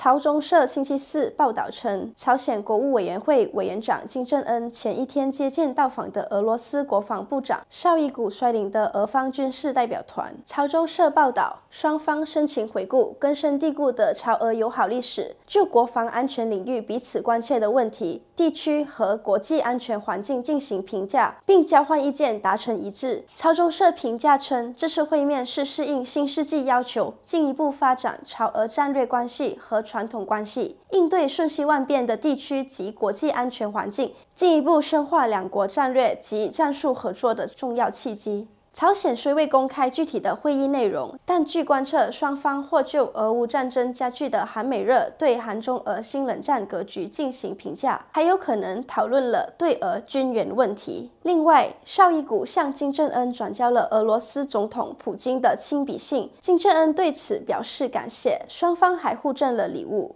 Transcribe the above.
朝中社星期四报道称，朝鲜国务委员会委员长金正恩前一天接见到访的俄罗斯国防部长绍伊古率领的俄方军事代表团。朝中社报道，双方深情回顾根深蒂固的朝俄友好历史，就国防安全领域彼此关切的问题、地区和国际安全环境进行评价，并交换意见，达成一致。朝中社评价称，这次会面是适应新世纪要求，进一步发展朝俄战略关系和。传统关系，应对瞬息万变的地区及国际安全环境，进一步深化两国战略及战术合作的重要契机。朝鲜虽未公开具体的会议内容，但据观测，双方或就俄乌战争加剧的韩美热对韩中俄新冷战格局进行评价，还有可能讨论了对俄军援问题。另外，邵伊谷向金正恩转交了俄罗斯总统普京的亲笔信，金正恩对此表示感谢。双方还互赠了礼物。